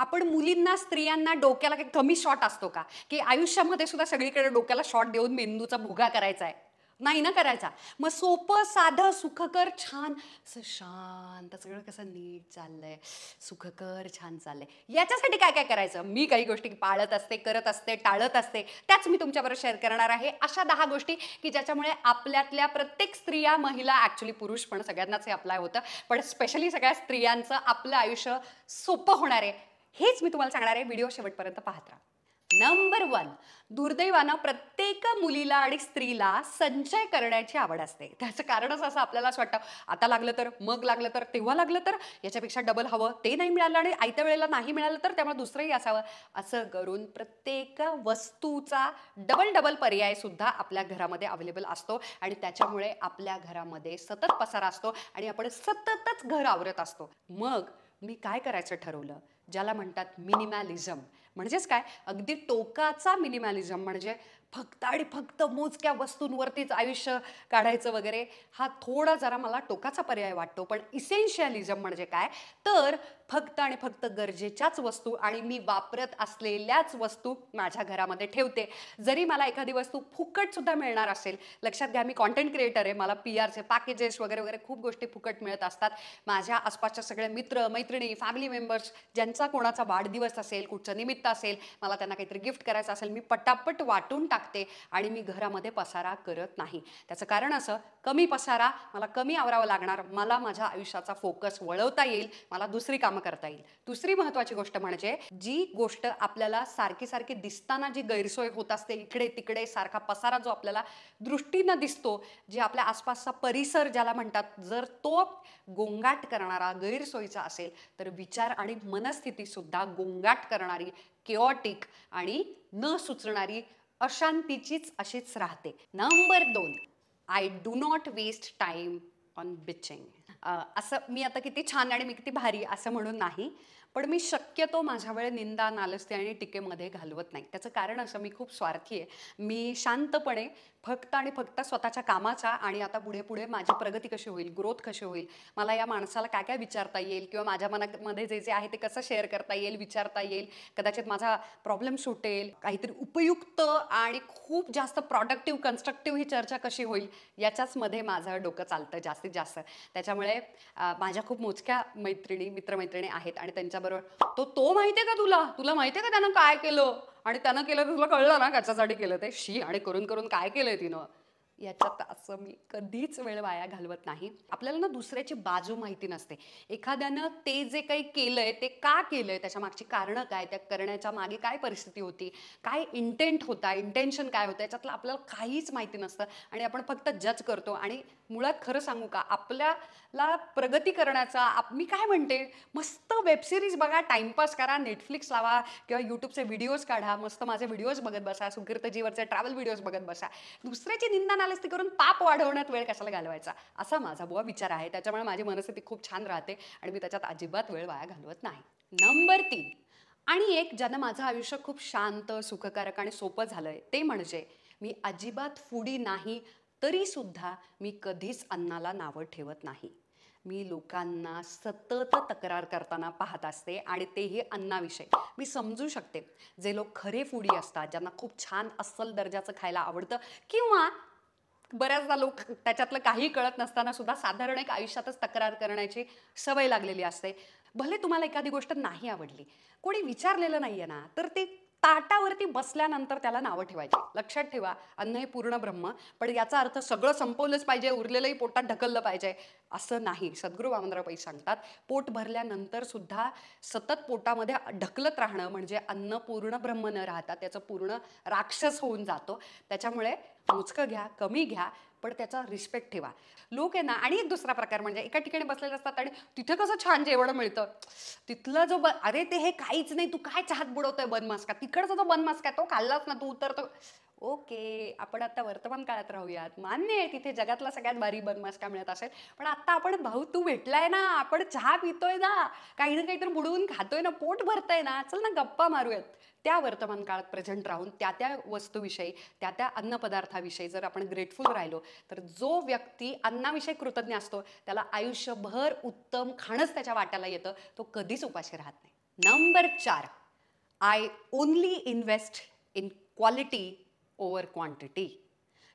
आपण मुलींना स्त्रियांना डोक्याला काही कमी शॉट असतो का की आयुष्यामध्ये सुद्धा सगळीकडे डोक्याला शॉट देऊन मेंदूचा भुगा करायचा आहे नाही ना करायचा मग सोपं साधं सुखकर छान असं शांत सगळं कसं नीट चाललंय सुखकर छान चाललंय याच्यासाठी काय काय करायचं मी काही गोष्टी पाळत असते करत असते टाळत असते त्याच मी तुमच्याबरोबर शेअर करणार आहे अशा दहा गोष्टी की ज्याच्यामुळे आपल्यातल्या प्रत्येक स्त्रिया महिला ॲक्च्युली पुरुष पण सगळ्यांनाच हे अप्लाय होतं पण स्पेशली सगळ्या स्त्रियांचं आपलं आयुष्य सोपं होणार आहे हेच मी तुम्हाला सांगणार आहे व्हिडिओ शेवटपर्यंत पाहत राहा नंबर वन दुर्दैवानं प्रत्येक मुलीला आणि स्त्रीला संचय करण्याची आवड असते त्याचं कारणच असं आपल्याला असं वाटतं आता लागलं तर मग लागलं तर तेव्हा लागलं तर याच्यापेक्षा डबल हवं ते नाही मिळालं आणि आयत्या वेळेला नाही मिळालं तर त्यामुळे दुसरंही असावं असं करून प्रत्येक वस्तूचा डबल डबल पर्याय सुद्धा आपल्या घरामध्ये अवेलेबल असतो आणि त्याच्यामुळे आपल्या घरामध्ये सतत पसारा असतो आणि आपण सततच घर आवरत असतो मग मी काय करायचं ठरवलं ज्याला म्हणतात मिनिमॅलिझम म्हणजेच काय अगदी टोकाचा मिनिमॅलिझम म्हणजे फक्त आणि फक्त मोजक्या वस्तूंवरतीच आयुष्य काढायचं वगैरे हा थोडा जरा मला टोकाचा पर्याय वाटतो पण इसेन्शियलिझम म्हणजे काय तर फक्त आणि फक्त गरजेच्याच वस्तू आणि मी वापरत असलेल्याच वस्तू माझ्या घरामध्ये ठेवते जरी मला एखादी वस्तू फुकट सुद्धा मिळणार असेल लक्षात घ्या मी कॉन्टेंट क्रिएटर आहे मला पी आरचे पॅकेजेस वगैरे वगैरे खूप गोष्टी फुकट मिळत असतात माझ्या आसपासच्या सगळे मित्र मैत्रिणी फॅमिली मेंबर्स ज्यांचा कोणाचा वाढदिवस असेल कुठचं निमित्त असेल मला त्यांना काहीतरी गिफ्ट करायचं असेल मी पटापट वाटून टाकते आणि मी घरामध्ये पसारा करत नाही त्याचं कारण असं कमी पसारा मला कमी आवरावं लागणार मला माझ्या आयुष्याचा फोकस वळवता येईल मला दुसरी कामं करता येईल दुसरी महत्वाची गोष्ट म्हणजे जी गोष्ट आपल्याला सारखी सारखी दिसताना जी गैरसोय होत असते इकडे तिकडे सारखा पसारा जो आपल्याला दृष्टीनं दिसतो जे आपल्या आसपासचा परिसर ज्याला म्हणतात जर तो गोंगाट करणारा गैरसोयीचा असेल तर विचार आणि मनस्थितीसुद्धा गोंगाट करणारी केऑटिक आणि न सुचणारी अशांतीचीच अशीच राहते नंबर दोन I do not waste time on bitching असं मी आता किती छान आणि मी किती भारी असं म्हणून नाही पण मी शक्यतो माझ्या वेळ निंदा नालस्ते आणि टीकेमध्ये घालवत नाही त्याचं कारण असं मी खूप स्वार्थी आहे मी शांतपणे फक्त आणि फक्त स्वतःच्या कामाचा आणि आता पुढे पुढे माझी प्रगती कशी होईल ग्रोथ कशी होईल मला या माणसाला काय काय विचारता येईल किंवा माझ्या मनामध्ये जे जे आहे ते कसं शेअर करता येईल विचारता येईल कदाचित माझा प्रॉब्लेम सुटेल काहीतरी उपयुक्त आणि खूप जास्त प्रॉडक्टिव्ह कन्स्ट्रक्टिव्ह ही चर्चा कशी होईल याच्याच मध्ये माझं डोकं चालतं जास्तीत जास्त त्याच्यामुळे माझ्या खूप मोजक्या मैत्रिणी मित्रमैत्रिणी आहेत आणि त्यांच्या बरोबर तो तो माहिती का तुला तुला माहितीये का त्यानं काय केलं आणि त्यानं केलं तर तुला कळलं ना त्याच्यासाठी केलं ते शी आणि करून करून काय केलंय तिनं याच्यात असं मी कधीच वेळ वाया घालवत नाही आपल्याला ना दुसऱ्याची बाजू माहिती नसते एखाद्यानं ते जे काही केलंय ते का केलंय त्याच्या मागची कारणं काय त्या करण्याच्या मागे काय परिस्थिती होती काय इंटेंट होता इंटेन्शन काय होतं याच्यातलं आपल्याला काहीच माहिती नसतं आणि आपण फक्त जज करतो आणि मुळात खरं सांगू का आपल्याला प्रगती करण्याचा आप मी काय म्हणते मस्त वेबसिरीज बघा टाईमपास करा नेटफ्लिक्स लावा किंवा यूट्यूबचे व्हिडिओज काढा मस्त माझे व्हिडिओज बघत बसा सुकीर्तजीवरचे ट्रॅव्हल व्हिडिओज बघत बसा दुसऱ्याची निंदा ती करून पाप वाढवण्यात वेळ कशाला घालवायचा असा माझा बुवा विचार आहे त्याच्यामुळे माझी मनस्थिती खूप छान राहते आणि मी त्याच्यात अजिबात वेळ वाया घालवत नाही नंबर तीन आणि एक ज्यांना माझं आयुष्य खूप शांत सुखकारक आणि सोपं झालंय ते म्हणजे मी अजिबात फुडी नाही तरीसुद्धा मी कधीच अन्नाला नावं ठेवत नाही मी लोकांना सतत तक्रार करताना पाहत असते आणि तेही अन्नाविषयी मी समजू शकते जे लोक खरे फुडी असतात ज्यांना खूप छान अस्सल दर्जाचं खायला आवडतं किंवा बऱ्याचदा लोक त्याच्यातलं काही कळत नसताना सुद्धा साधारण एक आयुष्यातच तक्रार करण्याची सवय लागलेली असते भले तुम्हाला एखादी गोष्ट नाही आवडली कोणी विचारलेलं नाही आहे ना तर ते ताटावरती बसल्यानंतर त्याला नावं ठेवायची लक्षात ठेवा अन्न हे पूर्ण ब्रह्म पण याचा अर्थ सगळं संपवलंच पाहिजे उरलेलंही पोटात ढकललं पाहिजे असं नाही सद्गुरू वामनरावबाई सांगतात पोट भरल्यानंतर सुद्धा सतत पोटामध्ये ढकलत राहणं म्हणजे अन्न पूर्ण ब्रह्म न राहता त्याचं पूर्ण राक्षस होऊन जातो त्याच्यामुळे मुचकं घ्या कमी घ्या पण त्याचा रिस्पेक्ट ठेवा लोक आहे ना आणि एक दुसरा प्रकार म्हणजे एका ठिकाणी बसलेले असतात आणि तिथं कसं छान जेवण मिळतं तिथलं जो ब अरे ते हे काहीच नाही तू काय चाहत बुडवतोय बनमास्का तिकडचा जो बनमास्का तो खाल्लाच ना तू उतरतो ओके आपण आता वर्तमान काळात राहूयात मान्य आहे तिथे जगातला सगळ्यात भारी बनमास्का मिळत असेल पण आता आपण भाऊ तू भेटलाय ना आपण चहा पितोय ना काही ना काहीतरी बुडवून खातोय ना पोट भरताय ना चल ना गप्पा मारूयात त्या वर्तमान काळात प्रेझेंट राहून त्या त्या वस्तूविषयी त्या त्या अन्नपदार्थाविषयी जर आपण ग्रेटफुल राहिलो तर जो व्यक्ती अन्नाविषयी कृतज्ञ असतो त्याला आयुष्यभर उत्तम खाणंच त्याच्या वाट्याला येतं तो कधीच उपाशी राहत नाही नंबर चार I only invest in quality over quantity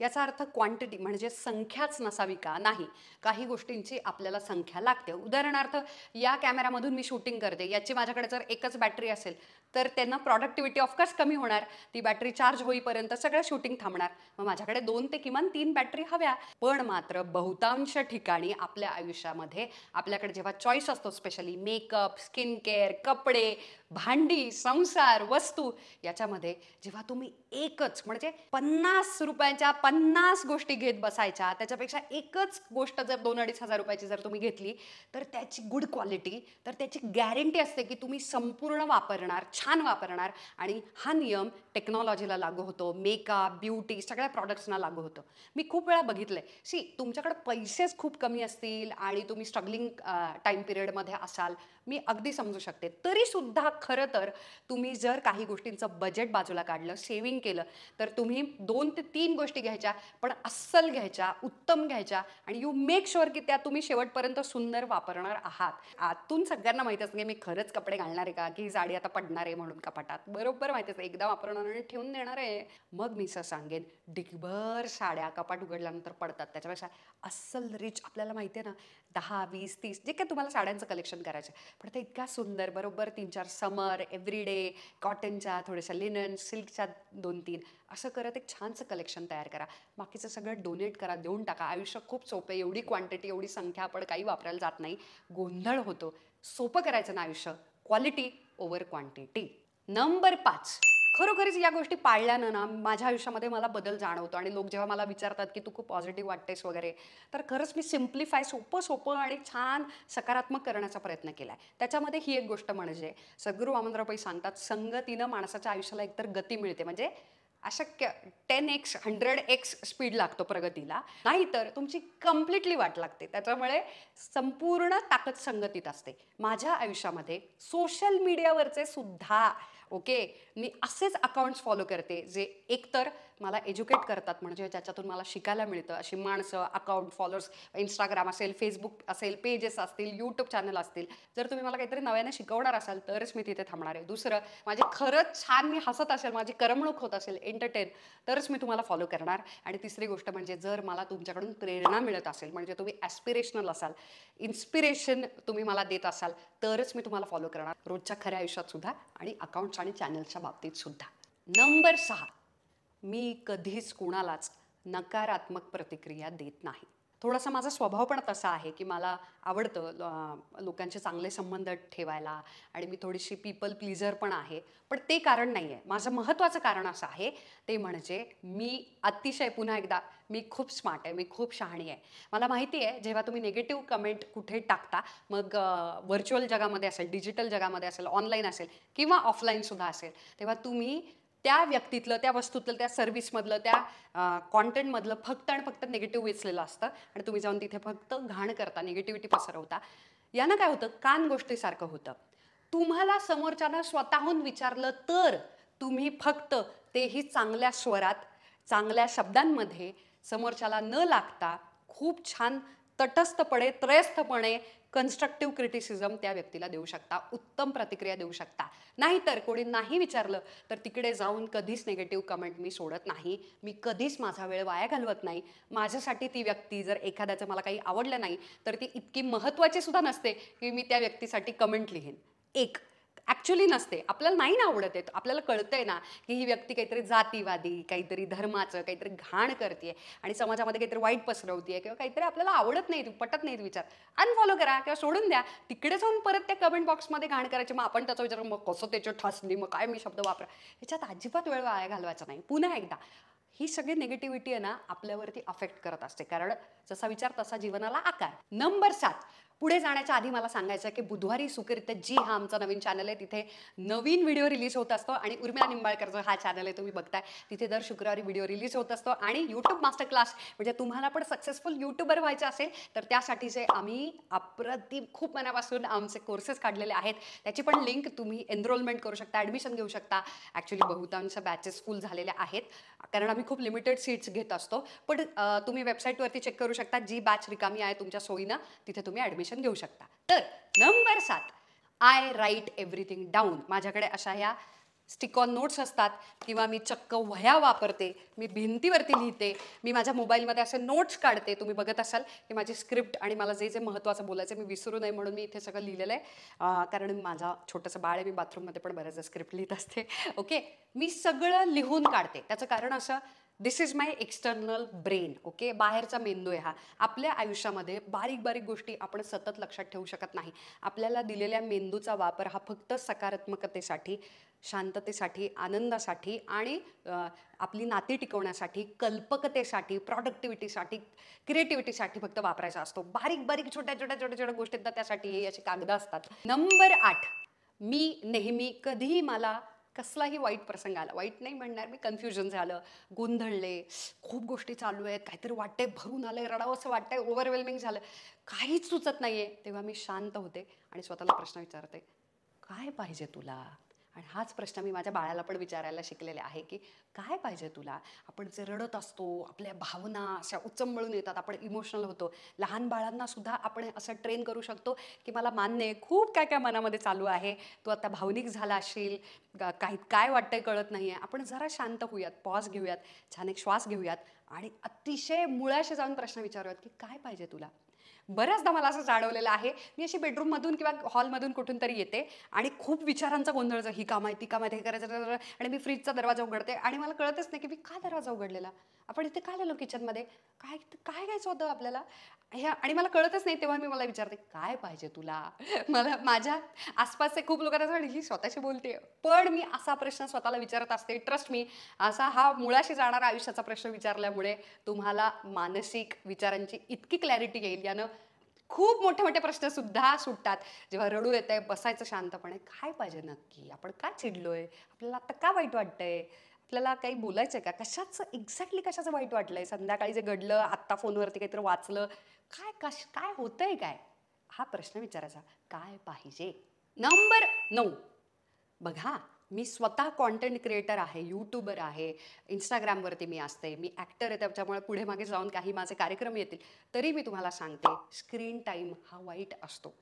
याचा अर्थ क्वांटिटी म्हणजे संख्याच नसावी का नाही काही गोष्टींची आपल्याला संख्या लागते उदाहरणार्थ या कॅमेऱ्यामधून मी शूटिंग करते याची माझ्याकडे जर एकच बॅटरी असेल तर त्यांना प्रॉडक्टिव्हिटी ऑफकोर्स कमी होणार ती बॅटरी चार्ज होईपर्यंत सगळं शूटिंग थांबणार मग माझ्याकडे दोन ते किमान तीन बॅटरी हव्या पण मात्र बहुतांश ठिकाणी आपल्या आयुष्यामध्ये आपल्याकडे जेव्हा चॉईस असतो स्पेशली मेकअप स्किन केअर कपडे भांडी संसार वस्तू याच्यामध्ये जेव्हा तुम्ही एकच म्हणजे पन्नास रुपयाच्या पन्नास गोष्टी घेत बसायच्या त्याच्यापेक्षा एकच गोष्ट जर दोन अडीच हजार रुपयाची जर तुम्ही घेतली तर त्याची गुड क्वालिटी तर त्याची गॅरंटी असते की तुम्ही संपूर्ण वापरणार छान वापरणार आणि हा नियम टेक्नॉलॉजीला लागू होतो मेकअप ब्युटी सगळ्या प्रॉडक्ट्सना लागू होतो मी खूप वेळा बघितलं आहे सी तुमच्याकडे पैसेच खूप कमी असतील आणि तुम्ही स्ट्रगलिंग टाईम पिरियडमध्ये असाल मी अगदी समजू शकते तरीसुद्धा खरं तर तुम्ही जर काही गोष्टींचं बजेट बाजूला काढलं सेविंग केलं तर तुम्ही दोन ते तीन गोष्टी घ्यायच्या पण अस्सल घ्यायच्या उत्तम घ्यायच्या आणि यू मेक शुअर की त्या तुम्ही शेवटपर्यंत सुंदर वापरणार आहात आतून सगळ्यांना माहिती असतं की मी खरंच कपडे घालणार आहे का की जाडी साडी आता पडणार आहे म्हणून कपाटात बरोबर माहिती असतं एकदा वापरणार आणि ठेवून देणार आहे मग मी सर सांगेन डिगभर साड्या कपाट उघडल्यानंतर पडतात त्याच्यापेक्षा अस्सल रिच आपल्याला माहिती आहे ना दहा वीस तीस जे काय तुम्हाला साड्यांचं कलेक्शन करायचं पण ते इतक्या सुंदर बरोबर तीन चार समर डे कॉटनच्या थोड्याशा लिनन सिल्कच्या दोन तीन असं करत एक छानसं कलेक्शन तयार करा बाकीचं सगळं डोनेट करा देऊन टाका आयुष्य खूप सोपं आहे एवढी क्वांटिटी एवढी संख्या आपण काही वापरायला जात नाही गोंधळ होतो सोपं करायचं ना आयुष्य क्वालिटी ओवर क्वांटिटी नंबर पाच खरोखरीच या गोष्टी पाळल्यानं ना माझ्या आयुष्यामध्ये मला बदल जाणवतो आणि लोक जेव्हा मला विचारतात की तू खूप पॉझिटिव्ह वाटतेस वगैरे तर खरंच मी सिम्प्लिफाय सोपं सोपं आणि छान सकारात्मक करण्याचा प्रयत्न केला आहे त्याच्यामध्ये ही एक गोष्ट म्हणजे सद्गुरू वामनराव सांगतात संगतीनं माणसाच्या आयुष्याला एकतर गती मिळते म्हणजे अशक्य ten X hundred X speed लागतो प्रगतीला नाहीतर तुमची कम्प्लिटली वाट लागते त्याच्यामुळे संपूर्ण ताकद संगतीत असते माझ्या आयुष्यामध्ये सोशल मीडियावरचे सुद्धा ओके मी असेच अकाउंट्स फॉलो करते जे एकतर मला एज्युकेट करतात म्हणजे ज्याच्यातून मला शिकायला मिळतं अशी माणसं अकाउंट फॉलोअर्स इंस्टाग्राम असेल फेसबुक असेल पेजेस असतील यूट्यूब चॅनल असतील जर तुम्ही मला काहीतरी नव्याने शिकवणार असाल तरच मी तिथे थांबणार आहे दुसरं माझे खरंच छान मी हसत असेल माझी करमणूक होत असेल एंटरटेन तरच मी तुम्हाला फॉलो करणार आणि तिसरी गोष्ट म्हणजे जर मला तुमच्याकडून प्रेरणा मिळत असेल म्हणजे तुम्ही ॲस्पिरेशनल असाल इन्स्पिरेशन तुम्ही मला देत असाल तरच मी तुम्हाला फॉलो करणार रोजच्या खऱ्या आयुष्यात सुद्धा आणि अकाउंट्स आणि चॅनलच्या बाबतीत सुद्धा नंबर सहा मी कधीच कुणालाच नकारात्मक प्रतिक्रिया देत नाही थोडासा माझा स्वभाव पण तसा आहे की मला आवडतं लोकांचे चांगले संबंध ठेवायला आणि मी थोडीशी पीपल प्लीजर पण आहे पण ते कारण नाही आहे माझं महत्त्वाचं कारण असं आहे ते म्हणजे मी अतिशय पुन्हा एकदा मी खूप स्मार्ट आहे मी खूप शहाणी आहे मला माहिती आहे जेव्हा तुम्ही निगेटिव्ह कमेंट कुठे टाकता मग व्हर्च्युअल जगामध्ये असेल डिजिटल जगामध्ये असेल ऑनलाईन असेल किंवा ऑफलाईनसुद्धा असेल तेव्हा तुम्ही त्या व्यक्तीतलं त्या वस्तूतलं त्या सर्व्हिसमधलं त्या कॉन्टेंटमधलं फक्त आणि फक्त निगेटिव्ह वेचलेलं असतं आणि तुम्ही जाऊन तिथे फक्त घाण करता निगेटिव्हिटी पसरवता यानं काय होतं कान गोष्टीसारखं होतं तुम्हाला समोरच्यानं स्वतःहून विचारलं तर तुम्ही फक्त तेही चांगल्या स्वरात चांगल्या शब्दांमध्ये समोरच्याला न लागता खूप छान तटस्थपणे त्रयस्थपणे कन्स्ट्रक्टिव्ह क्रिटिसिझम त्या व्यक्तीला देऊ शकता उत्तम प्रतिक्रिया देऊ शकता नाहीतर कोणी नाही विचारलं तर तिकडे जाऊन कधीच निगेटिव्ह कमेंट मी सोडत नाही मी कधीच माझा वेळ वाया घालवत नाही माझ्यासाठी ती व्यक्ती जर एखाद्याचं मला काही आवडलं नाही तर ती इतकी महत्त्वाची सुद्धा नसते की मी त्या व्यक्तीसाठी कमेंट लिहीन एक ॲक्च्युली नसते आपल्याला नाही ना आवडत येत आपल्याला कळतंय ना की ही व्यक्ती काहीतरी जातीवादी काहीतरी धर्माचं काहीतरी घाण करते आणि समाजामध्ये काहीतरी वाईट पसरवते किंवा काहीतरी आपल्याला आवडत नाही पटत नाहीत विचार अनफॉलो करा किंवा सोडून द्या तिकडे जाऊन परत त्या कमेंट बॉक्समध्ये घाण करायचे मग आपण त्याचा विचार मग कसं त्याची ठसली मग काय मी शब्द वापरा ह्याच्यात अजिबात वेळ वाया घालवायचा नाही पुन्हा एकदा ही सगळी निगेटिव्हिटी आहे ना आपल्यावरती अफेक्ट करत असते कारण जसा विचार तसा जीवनाला आकार नंबर सात पुढे जाण्याच्या आधी मला सांगायचं आहे की बुधवारी सुकिर्त जी हा आमचा नवीन चॅनल आहे तिथे नवीन व्हिडिओ रिलीज होत असतो आणि उर्मिला निंबाळकर जो हा चॅनल आहे तुम्ही बघताय तिथे दर शुक्रवारी व्हिडिओ रिलीज होत असतो आणि यूट्यूब मास्टर क्लास म्हणजे तुम्हाला पण सक्सेसफुल युट्यूबर व्हायचं असेल तर त्यासाठीचे आम्ही अप्रतिम खूप मनापासून आमचे कोर्सेस काढलेले आहेत त्याची पण लिंक तुम्ही एनरोलमेंट करू शकता ॲडमिशन घेऊ शकता ॲक्च्युली बहुतांश बॅचेस फुल झालेले आहेत कारण आम्ही खूप लिमिटेड सीट्स घेत असतो पण तुम्ही वेबसाईटवरती चेक करू शकता जी बॅच रिकामी आहे तुमच्या सोयीनं तिथे तुम्ही ॲडमिशन घेऊ शकता तर नंबर सात आय राईट एव्हरीथिंग डाऊन माझ्याकडे अशा ह्या स्टिकॉन नोट्स असतात किंवा मी चक्क वह्या वापरते मी भिंतीवरती लिहिते मी माझ्या मोबाईलमध्ये असे नोट्स काढते तुम्ही बघत असाल की माझी स्क्रिप्ट आणि मला जे जे महत्त्वाचं बोलायचं मी विसरू नये म्हणून मी इथे सगळं लिहिलेलं आहे कारण माझा छोटंसं बाळ आहे मी बाथरूममध्ये पण बऱ्याचदा स्क्रिप्ट लिहित असते ओके मी सगळं लिहून काढते त्याचं कारण असं this is my external brain okay बाहेरचा मेंदू आहे हा आपल्या आयुष्यामध्ये बारीक बारीक गोष्टी आपण सतत लक्षात ठेवू शकत नाही आपल्याला दिलेल्या मेंदूचा वापर हा फक्त सकारात्मकतेसाठी शांततेसाठी आनंदासाठी आणि आपली नाती टिकवण्यासाठी कल्पकतेसाठी प्रॉडक्टिव्हिटीसाठी क्रिएटिव्हिटीसाठी फक्त वापरायचा असतो बारीक बारीक छोट्या छोट्या छोट्या छोट्या गोष्टी त्यासाठी हे असे कागदं असतात नंबर आठ मी नेहमी कधीही मला कसलाही वाईट प्रसंग आला वाईट नाही म्हणणार मी कन्फ्युजन झालं गोंधळले खूप गोष्टी चालू आहेत काहीतरी वाटतंय भरून आलंय रडावसं असं वाटतंय ओव्हरवेल्मिंग झालं काहीच सुचत नाहीये तेव्हा मी शांत होते आणि स्वतःला प्रश्न विचारते काय पाहिजे तुला आणि हाच प्रश्न मी माझ्या बाळाला पण विचारायला शिकलेले आहे की काय पाहिजे तुला आपण जे रडत असतो आपल्या भावना अशा उच्चंबळून येतात आपण इमोशनल होतो लहान बाळांना सुद्धा आपण असं ट्रेन करू शकतो की मला मान्य आहे खूप काय काय मनामध्ये चालू आहे तू आता भावनिक झाला असेल काही काय वाटतंय कळत नाही आहे आपण जरा शांत होऊयात पॉज घेऊयात छान एक श्वास घेऊयात आणि अतिशय मुळाशी जाऊन प्रश्न विचारूयात की काय पाहिजे तुला बऱ्याचदा मला असं जाणवलेलं आहे मी अशी बेडरूममधून किंवा हॉलमधून कुठून तरी येते आणि खूप विचारांचा गोंधळ ही काम ती काम आहे हे करायचं आणि मी फ्रीजचा दरवाजा उघडते आणि मला कळतच नाही की मी का दरवाजा उघडलेला आपण इथे काय आलो किचनमध्ये काय काय घ्यायचं होतं आपल्याला ह्या आणि मला कळतच नाही तेव्हा मी मला विचारते काय पाहिजे तुला मला माझ्या आसपासचे खूप लोकांना ही स्वतःशी बोलते पण मी असा प्रश्न स्वतःला विचारत असते ट्रस्ट मी असा हा मुळाशी जाणारा आयुष्याचा प्रश्न विचारल्यामुळे तुम्हाला मानसिक विचारांची इतकी क्लॅरिटी येईल यानं खूप मोठे मोठे प्रश्न सुद्धा सुटतात जेव्हा रडू येत आहे बसायचं शांतपणे काय पाहिजे नक्की आपण का चिडलोय आपल्याला आता का वाईट वाटतंय आपल्याला काही बोलायचं आहे का कशाचं एक्झॅक्टली कशाचं वाईट वाटलंय संध्याकाळी जे घडलं आत्ता फोनवरती काहीतरी वाचलं काय कश काय होतंय काय हा प्रश्न विचारायचा काय पाहिजे नंबर नऊ बघा मी स्वतः कॉन्टेंट क्रिएटर आहे यूट्यूबर आहे इंस्टाग्रामवरती मी असते मी ॲक्टर आहे त्याच्यामुळे पुढे मागे जाऊन काही माझे कार्यक्रम येतील तरी मी तुम्हाला सांगते स्क्रीन टाईम हा वाईट असतो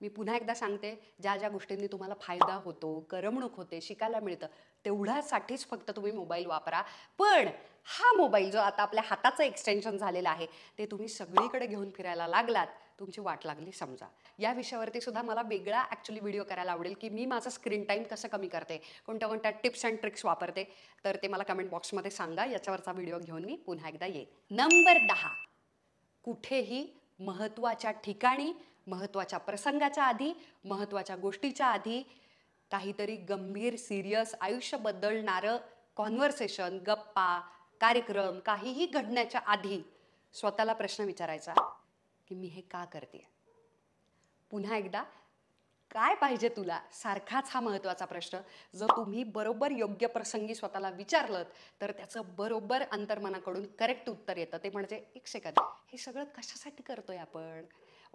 मी पुन्हा एकदा सांगते ज्या ज्या गोष्टींनी तुम्हाला फायदा होतो करमणूक होते शिकायला मिळतं तेवढ्यासाठीच फक्त तुम्ही मोबाईल वापरा पण हा मोबाईल जो आता आपल्या हाताचं एक्सटेन्शन झालेलं आहे ते तुम्ही सगळीकडे घेऊन फिरायला लागलात तुमची वाट लागली समजा या विषयावरती सुद्धा मला वेगळा ॲक्च्युली व्हिडिओ करायला आवडेल की मी माझं स्क्रीन टाईम कसं कमी करते कोणत्या कोणत्या टिप्स अँड ट्रिक्स वापरते तर ते मला कमेंट बॉक्समध्ये सांगा याच्यावरचा व्हिडिओ घेऊन मी पुन्हा एकदा येईल नंबर दहा कुठेही महत्त्वाच्या ठिकाणी महत्त्वाच्या प्रसंगाच्या आधी महत्त्वाच्या गोष्टीच्या आधी काहीतरी गंभीर सिरियस आयुष्य बदलणारं कॉन्व्हर्सेशन गप्पा कार्यक्रम काहीही घडण्याच्या आधी स्वतःला प्रश्न विचारायचा की मी हे का करते पुन्हा एकदा काय पाहिजे तुला सारखाच हा महत्त्वाचा प्रश्न जर तुम्ही बरोबर योग्य प्रसंगी स्वतःला विचारलं तर त्याचं बरोबर अंतर्मनाकडून करेक्ट उत्तर येतं ते म्हणजे एक सेकंद हे सगळं कशासाठी करतोय आपण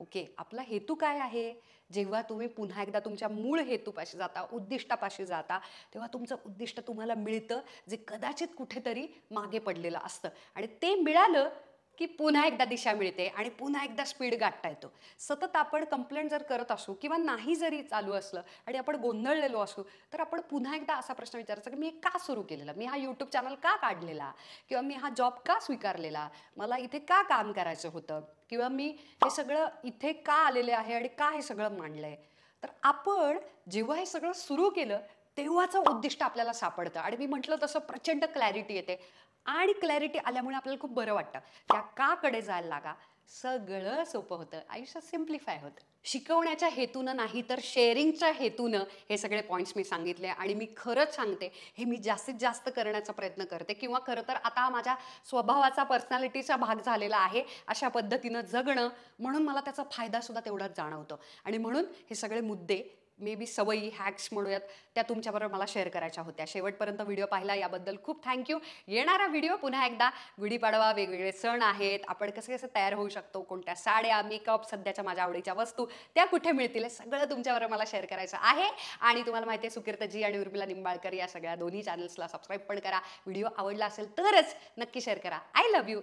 ओके आपला हेतू काय आहे जेव्हा तुम्ही पुन्हा एकदा तुमच्या मूळ हेतूपाशी जाता उद्दिष्टापाशी जाता तेव्हा तुमचं उद्दिष्ट तुम्हाला मिळतं जे कदाचित कुठेतरी मागे पडलेलं असतं आणि ते मिळालं की पुन्हा एकदा दिशा मिळते आणि पुन्हा एकदा स्पीड गाठता येतो सतत आपण कंप्लेंट जर करत असू किंवा नाही जरी चालू असलं आणि आपण गोंधळलेलो असू तर आपण पुन्हा एकदा असा प्रश्न विचारायचा की मी का सुरू केलेला मी हा यूट्यूब चॅनल का काढलेला किंवा मी हा जॉब का स्वीकारलेला मला इथे का काम करायचं होतं किंवा मी हे सगळं इथे का आलेले आहे आणि का हे सगळं मांडलंय तर आपण जेव्हा हे सगळं सुरू केलं तेव्हाचं उद्दिष्ट आपल्याला सापडतं आणि मी म्हटलं तसं प्रचंड क्लॅरिटी येते आणि क्लॅरिटी आल्यामुळे आपल्याला खूप बरं वाटतं त्या काकडे जायला लागा सगळं सोपं होतं आयुष्य सिम्प्लिफाय होतं शिकवण्याच्या हेतूनं नाही तर शेअरिंगच्या हेतूनं हे सगळे पॉईंट्स मी सांगितले आणि मी खरंच सांगते हे मी जास्तीत जास्त करण्याचा प्रयत्न करते किंवा खरं तर आता माझ्या स्वभावाचा पर्सनॅलिटीचा भाग झालेला आहे अशा पद्धतीनं जगणं म्हणून मला त्याचा फायदासुद्धा तेवढाच जाणवतो आणि म्हणून हे सगळे मुद्दे मे बी सवयी हॅक्स म्हणूयात त्या तुमच्याबरोबर मला शेअर करायच्या होत्या शेवटपर्यंत व्हिडिओ पाहिला याबद्दल खूप थँक्यू येणारा व्हिडिओ पुन्हा एकदा गुढीपाडवा वेगवेगळे सण आहेत आपण कसे कसे तयार होऊ शकतो कोणत्या साड्या मेकअप सध्याच्या माझ्या आवडीच्या वस्तू त्या कुठे मिळतील सगळं तुमच्याबरोबर मला शेअर करायचं आहे आणि तुम्हाला माहिती आहे सुकिर्तजी आणि उर्मिला निंबाळकर या सगळ्या दोन्ही चॅनल्सला सबस्क्राईब पण करा व्हिडिओ आवडला असेल तरच नक्की शेअर करा आय लव्ह यू